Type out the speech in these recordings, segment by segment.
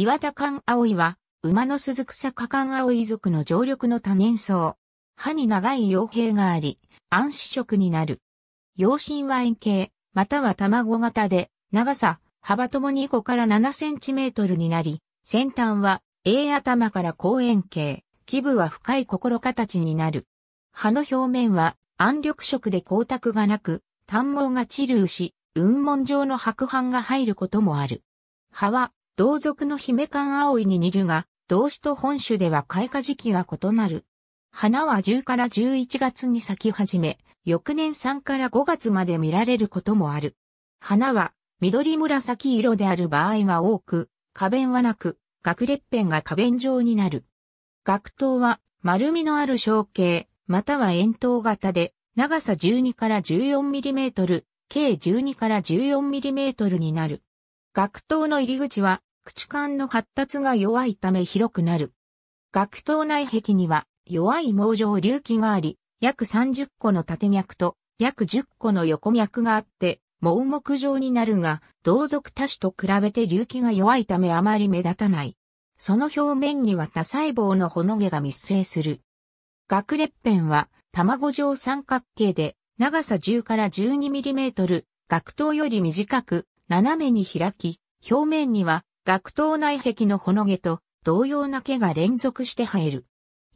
岩田勘葵は、馬の鈴草加館葵族の常緑の多年草。歯に長い傭兵があり、暗視色になる。養心は円形、または卵型で、長さ、幅ともに5から7センチメートルになり、先端は A 頭から後円形、基部は深い心形になる。葉の表面は暗緑色で光沢がなく、単毛が散るし、雲門状の白斑が入ることもある。歯は同族の姫館葵に似るが、同種と本種では開花時期が異なる。花は10から11月に咲き始め、翌年3から5月まで見られることもある。花は緑紫色である場合が多く、花弁はなく、学裂片が花弁状になる。学頭は丸みのある小径、または円筒型で、長さ12から 14mm、計12から 14mm になる。学頭の入り口は口管の発達が弱いため広くなる。学頭内壁には弱い毛状隆起があり、約30個の縦脈と約10個の横脈があって、盲目状になるが、同族多種と比べて隆起が弱いためあまり目立たない。その表面には多細胞のほの毛が密生する。学裂片は卵状三角形で長さ10から 12mm、学頭より短く斜めに開き、表面には学頭内壁のほの毛と同様な毛が連続して生える。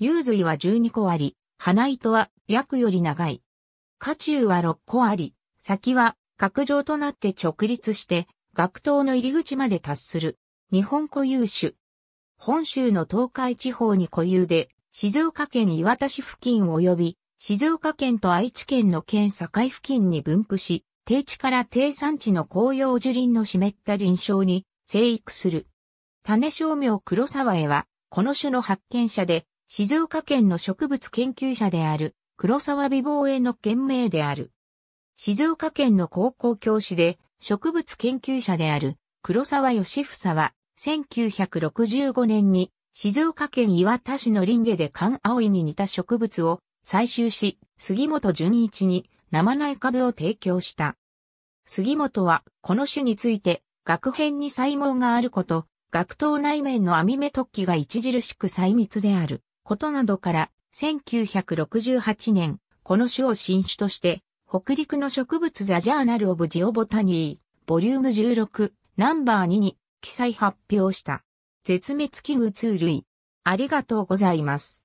幽髄は12個あり、花糸は約より長い。下中は6個あり、先は角状となって直立して、学頭の入り口まで達する。日本固有種。本州の東海地方に固有で、静岡県岩田市付近及び、静岡県と愛知県の県境付近に分布し、低地から低山地の紅葉樹林の湿った林床に生育する。種商名黒沢絵は、この種の発見者で、静岡県の植物研究者である、黒沢美貌絵の県名である。静岡県の高校教師で、植物研究者である、黒沢義房は、1965年に、静岡県岩田市の林下で寒いに似た植物を採集し、杉本淳一に生苗株を提供した。杉本はこの種について額編に細毛があること、学頭内面の網目突起が著しく細密であることなどから、1968年、この種を新種として、北陸の植物ザ・ジャーナル・オブ・ジオボタニー、ボリューム16、ナンバー2に記載発表した。絶滅危惧2類。ありがとうございます。